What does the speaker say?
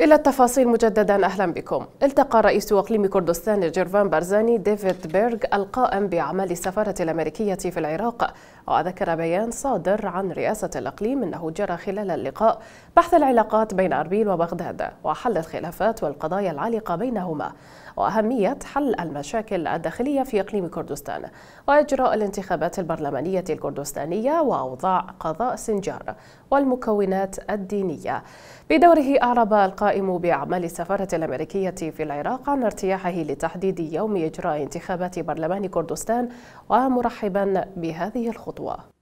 إلى التفاصيل مجددا أهلا بكم التقى رئيس أقليم كردستان الجرفان بارزاني ديفيد بيرغ القائم بأعمال السفارة الأمريكية في العراق وذكر بيان صادر عن رئاسة الأقليم أنه جرى خلال اللقاء بحث العلاقات بين أربيل وبغداد وحل الخلافات والقضايا العالقة بينهما وأهمية حل المشاكل الداخلية في إقليم كردستان وإجراء الانتخابات البرلمانية الكردستانية وأوضاع قضاء سنجار والمكونات الدينية بدوره أعرب القائم القائم بأعمال السفارة الأمريكية في العراق عن ارتياحه لتحديد يوم إجراء انتخابات برلمان كردستان ومرحبا بهذه الخطوة